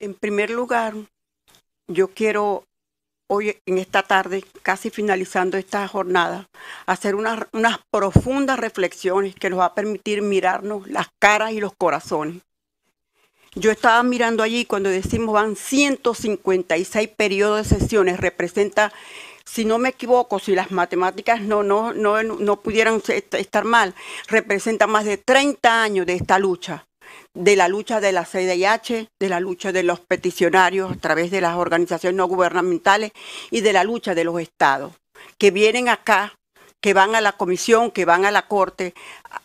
En primer lugar, yo quiero hoy en esta tarde, casi finalizando esta jornada, hacer unas, profundas reflexiones que nos va a permitir mirarnos las caras y los corazones. Yo estaba mirando allí cuando decimos van 156 periodos de sesiones, representa, si no me equivoco, si las matemáticas no, no, no, no pudieran estar mal, representa más de 30 años de esta lucha de la lucha de la CDIH, de la lucha de los peticionarios a través de las organizaciones no gubernamentales y de la lucha de los estados que vienen acá, que van a la comisión, que van a la corte,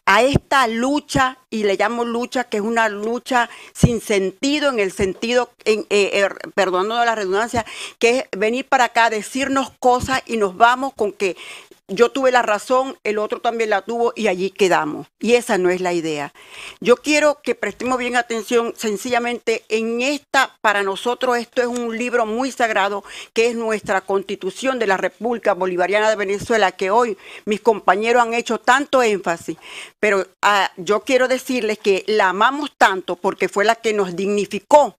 a esta lucha, y le llamo lucha, que es una lucha sin sentido, en el sentido, en, eh, er, la redundancia, que es venir para acá, decirnos cosas y nos vamos con que yo tuve la razón, el otro también la tuvo y allí quedamos. Y esa no es la idea. Yo quiero que prestemos bien atención sencillamente en esta, para nosotros esto es un libro muy sagrado, que es nuestra constitución de la República Bolivariana de Venezuela, que hoy mis compañeros han hecho tanto énfasis. Pero ah, yo quiero decirles que la amamos tanto porque fue la que nos dignificó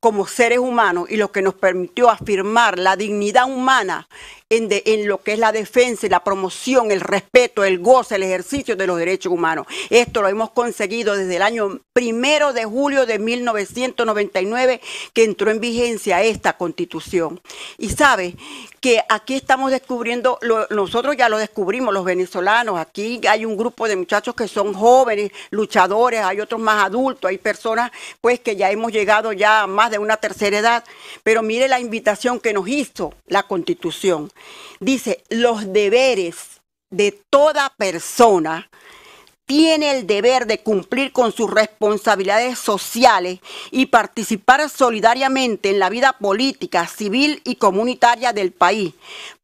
como seres humanos y lo que nos permitió afirmar la dignidad humana en, lo que es la defensa y la promoción, el respeto, el goce, el ejercicio de los derechos humanos. Esto lo hemos conseguido desde el año primero de julio de 1999 que entró en vigencia esta constitución. Y sabe, que aquí estamos descubriendo, nosotros ya lo descubrimos, los venezolanos, aquí hay un grupo de muchachos que son jóvenes, luchadores, hay otros más adultos, hay personas pues que ya hemos llegado ya a más de una tercera edad, pero mire la invitación que nos hizo la Constitución. Dice, los deberes de toda persona tiene el deber de cumplir con sus responsabilidades sociales y participar solidariamente en la vida política, civil y comunitaria del país,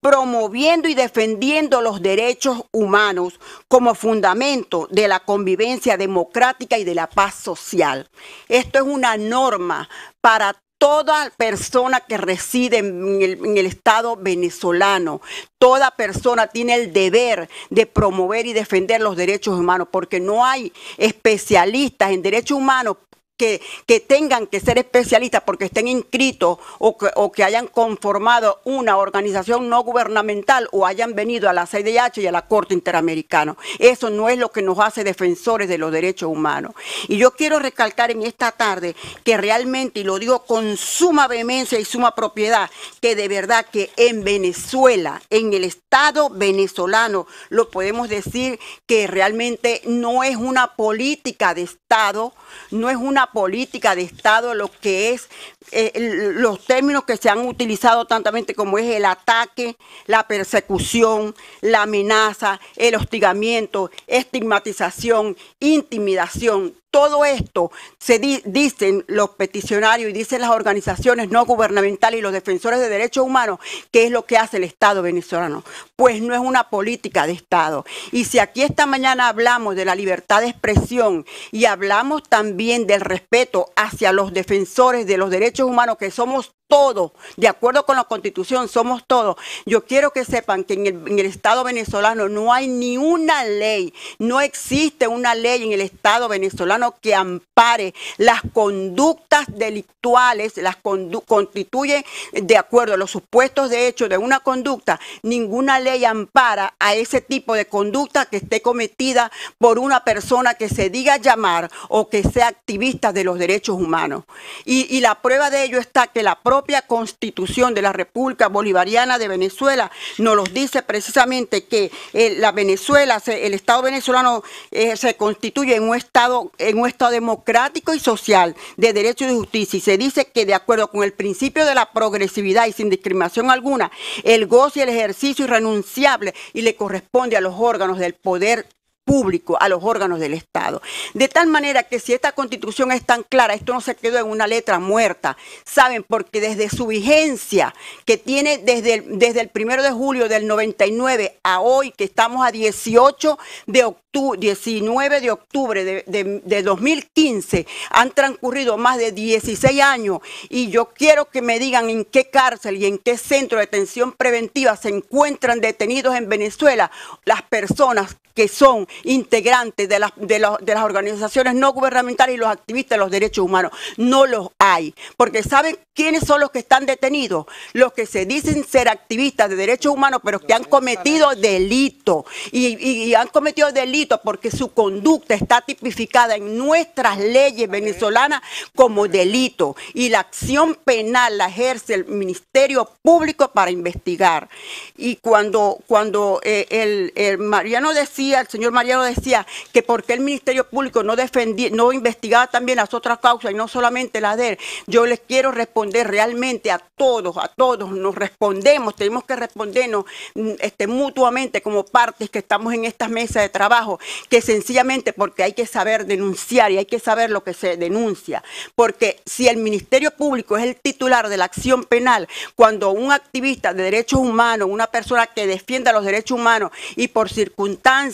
promoviendo y defendiendo los derechos humanos como fundamento de la convivencia democrática y de la paz social. Esto es una norma para toda persona que reside en el, Estado venezolano, toda persona tiene el deber de promover y defender los derechos humanos, porque no hay especialistas en derechos humanos que, tengan que ser especialistas porque estén inscritos o que, hayan conformado una organización no gubernamental o hayan venido a la CIDH y a la Corte Interamericana. Eso no es lo que nos hace defensores de los derechos humanos. Y yo quiero recalcar en esta tarde que realmente, y lo digo con suma vehemencia y suma propiedad, que de verdad que en Venezuela, en el Estado venezolano, lo podemos decir que realmente no es una política de Estado, no es una política de Estado lo que es eh, los términos que se han utilizado tantamente como es el ataque, la persecución, la amenaza, el hostigamiento, estigmatización, intimidación, todo esto se dicen los peticionarios y dicen las organizaciones no gubernamentales y los defensores de derechos humanos que es lo que hace el Estado venezolano. Pues no es una política de Estado. Y si aquí esta mañana hablamos de la libertad de expresión y hablamos también del respeto hacia los defensores de los derechos humanos que somos todos, de acuerdo con la constitución, somos todos. Yo quiero que sepan que en el, Estado venezolano no hay ni una ley, no existe una ley en el Estado venezolano que ampare las conductas delictuales, las constituye de acuerdo a los supuestos de hecho de una conducta, ninguna ley ampara a ese tipo de conducta que esté cometida por una persona que se diga llamar o que sea activista de los derechos humanos. Y, y la prueba de ello está que la propia constitución de la República Bolivariana de Venezuela nos los dice precisamente que eh, la Venezuela, el Estado venezolano eh, se constituye en un Estado, en un Estado democrático y social de derecho y justicia. Y se dice que de acuerdo con el principio de la progresividad y sin discriminación alguna, el goce y el ejercicio irrenunciable y le corresponde a los órganos del poder público, a los órganos del Estado. De tal manera que si esta constitución es tan clara, esto no se quedó en una letra muerta, ¿saben? Porque desde su vigencia, que tiene desde el, desde el primero de julio del 99 a hoy, que estamos a 18 de octubre, 19 de octubre de, 2015, han transcurrido más de 16 años y yo quiero que me digan en qué cárcel y en qué centro de detención preventiva se encuentran detenidos en Venezuela las personas que son integrantes de las, de, de las organizaciones no gubernamentales y los activistas de los derechos humanos. No los hay, porque ¿saben quiénes son los que están detenidos? Los que se dicen ser activistas de derechos humanos, pero que han cometido delito. Y, han cometido delito porque su conducta está tipificada en nuestras leyes venezolanas como delito. Y la acción penal la ejerce el Ministerio Público para investigar. Y cuando, cuando eh, el, el Mariano decía, el señor Mariano decía, que porque el Ministerio Público no defendía, no investigaba también las otras causas y no solamente las de él, yo les quiero responder realmente a todos, a todos, nos respondemos, tenemos que respondernos mm, este, mutuamente como partes que estamos en estas mesas de trabajo, que sencillamente porque hay que saber denunciar y hay que saber lo que se denuncia, porque si el Ministerio Público es el titular de la acción penal, cuando un activista de derechos humanos, una persona que defienda los derechos humanos y por circunstancias,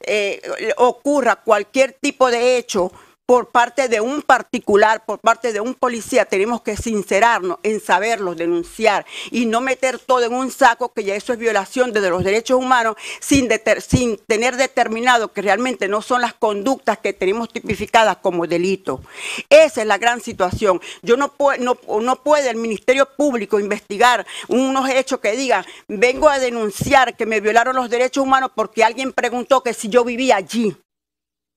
eh, ocurra cualquier tipo de hecho por parte de un particular, por parte de un policía, tenemos que sincerarnos en saberlo denunciar y no meter todo en un saco, que ya eso es violación de los derechos humanos, sin, tener determinado que realmente no son las conductas que tenemos tipificadas como delito. Esa es la gran situación. Yo no, puedo, no, no puede el Ministerio Público investigar unos hechos que digan, vengo a denunciar que me violaron los derechos humanos porque alguien preguntó que si yo vivía allí.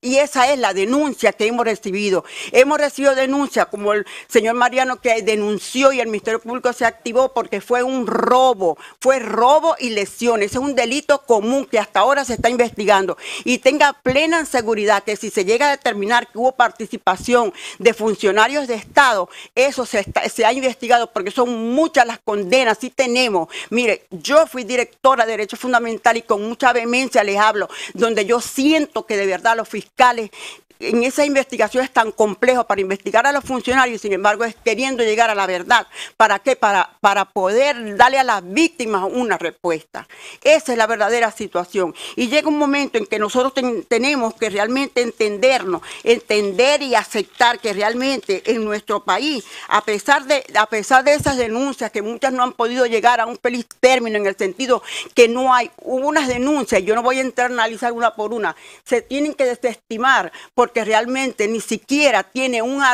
Y esa es la denuncia que hemos recibido. Hemos recibido denuncias como el señor Mariano que denunció y el Ministerio Público se activó porque fue un robo, fue robo y lesiones. Es un delito común que hasta ahora se está investigando. Y tenga plena seguridad que si se llega a determinar que hubo participación de funcionarios de Estado, eso se, ha investigado porque son muchas las condenas. Si tenemos. Mire, yo fui directora de Derechos Fundamentales y con mucha vehemencia les hablo, donde yo siento que de verdad los fiscales fiscales en esa investigación es tan complejo para investigar a los funcionarios, sin embargo, es queriendo llegar a la verdad. ¿Para qué? Para, para poder darle a las víctimas una respuesta. Esa es la verdadera situación. Y llega un momento en que nosotros tenemos que realmente entendernos, entender y aceptar que realmente en nuestro país, a pesar de, a pesar de esas denuncias, que muchas no han podido llegar a un feliz término en el sentido que no hay, unas denuncias, yo no voy a analizar una por una, se tienen que desestimar porque porque realmente ni siquiera tiene una,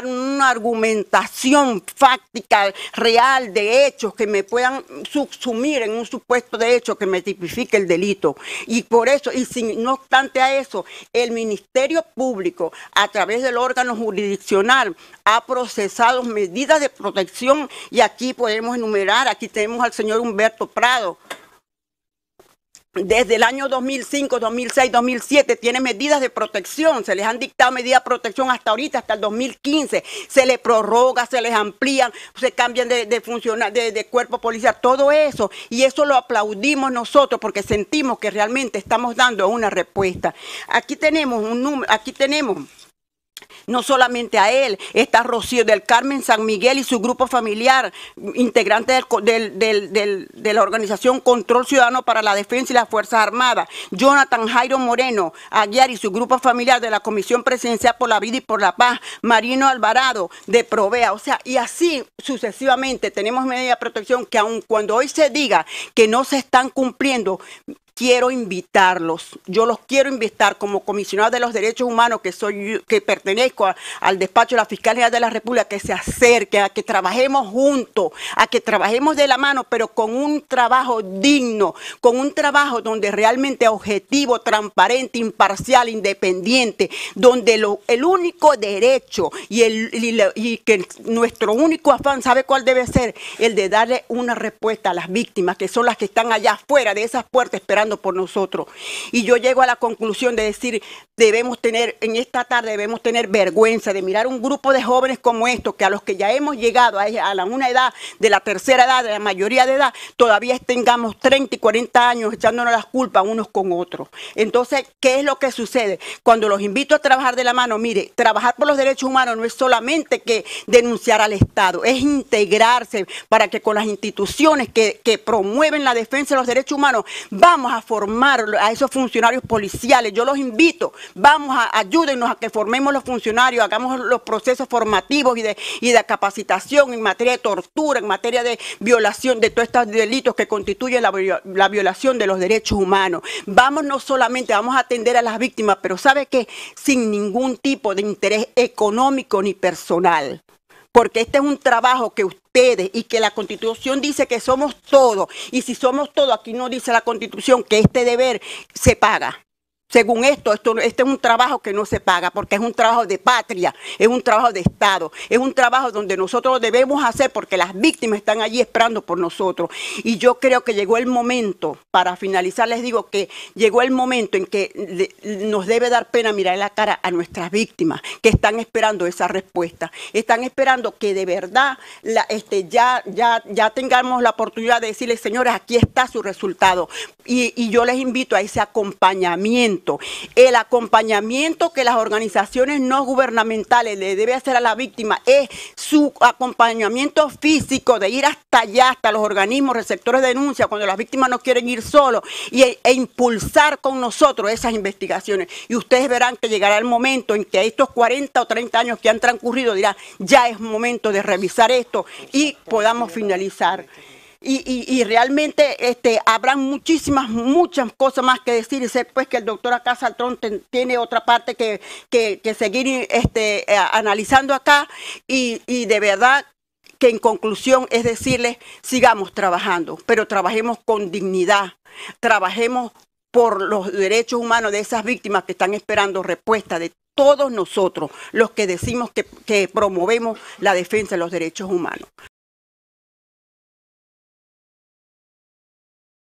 argumentación fáctica real de hechos que me puedan subsumir en un supuesto de hecho que me tipifique el delito. Y por eso, y sin, no obstante a eso, el Ministerio Público, a través del órgano jurisdiccional, ha procesado medidas de protección y aquí podemos enumerar, aquí tenemos al señor Humberto Prado, desde el año 2005, 2006, 2007, tiene medidas de protección, se les han dictado medidas de protección hasta ahorita, hasta el 2015, se les prorroga, se les amplían, se cambian de, de cuerpo policial, todo eso, y eso lo aplaudimos nosotros porque sentimos que realmente estamos dando una respuesta. Aquí tenemos un número, aquí tenemos no solamente a él, está Rocío del Carmen San Miguel y su grupo familiar, integrante de la organización Control Ciudadano para la Defensa y las Fuerzas Armadas, Jonathan Jairo Moreno Aguiar y su grupo familiar de la Comisión Presidencial por la Vida y por la Paz, Marino Alvarado de Provea, o sea, y así sucesivamente tenemos medidas de protección que aun cuando hoy se diga que no se están cumpliendo, quiero invitarlos, yo los quiero invitar como comisionado de los derechos humanos que soy que pertenezco al despacho de la Fiscalía de la República, que se acerque, a que trabajemos juntos, a que trabajemos de la mano, pero con un trabajo digno, con un trabajo donde realmente objetivo, transparente, imparcial, independiente, donde el único derecho y, y que nuestro único afán, ¿sabe cuál debe ser? El de darle una respuesta a las víctimas, que son las que están allá afuera de esas puertas esperando por nosotros. Y yo llego a la conclusión de decir, debemos tener, en esta tarde debemos tener vergüenza de mirar un grupo de jóvenes como estos, que a los que ya hemos llegado a, la, una edad, de la tercera edad, de la mayoría de edad, todavía tengamos 30 y 40 años echándonos las culpas unos con otros. Entonces, ¿qué es lo que sucede? Cuando los invito a trabajar de la mano, mire, trabajar por los derechos humanos no es solamente que denunciar al Estado, es integrarse para que con las instituciones que promueven la defensa de los derechos humanos vamos a formar a esos funcionarios policiales. Yo los invito, vamos, a, ayúdennos a que formemos los funcionarios, hagamos los procesos formativos y de, de capacitación en materia de tortura, en materia de violación de todos estos delitos que constituyen la, la violación de los derechos humanos. Vamos no solamente, vamos a atender a las víctimas, pero ¿sabe que Sin ningún tipo de interés económico ni personal porque este es un trabajo que ustedes y que la constitución dice que somos todos. Y si somos todos, aquí no dice la constitución que este deber se paga. Según esto, esto, este es un trabajo que no se paga porque es un trabajo de patria, es un trabajo de Estado, es un trabajo donde nosotros debemos hacer porque las víctimas están allí esperando por nosotros. Y yo creo que llegó el momento, para finalizar les digo que llegó el momento en que nos debe dar pena mirar la cara a nuestras víctimas que están esperando esa respuesta, están esperando que de verdad este, ya, ya, ya tengamos la oportunidad de decirles, señores, aquí está su resultado. y yo les invito a ese acompañamiento el acompañamiento que las organizaciones no gubernamentales le debe hacer a la víctima es su acompañamiento físico de ir hasta allá, hasta los organismos receptores de denuncia, cuando las víctimas no quieren ir solos e, e impulsar con nosotros esas investigaciones. Y ustedes verán que llegará el momento en que estos 40 o 30 años que han transcurrido dirán, ya es momento de revisar esto y podamos finalizar y, realmente este, habrán muchísimas, muchas cosas más que decir y sé pues que el doctor acá Saltrón tiene otra parte que, seguir este, eh, analizando acá y, de verdad que en conclusión es decirles, sigamos trabajando, pero trabajemos con dignidad, trabajemos por los derechos humanos de esas víctimas que están esperando respuesta de todos nosotros, los que decimos que promovemos la defensa de los derechos humanos.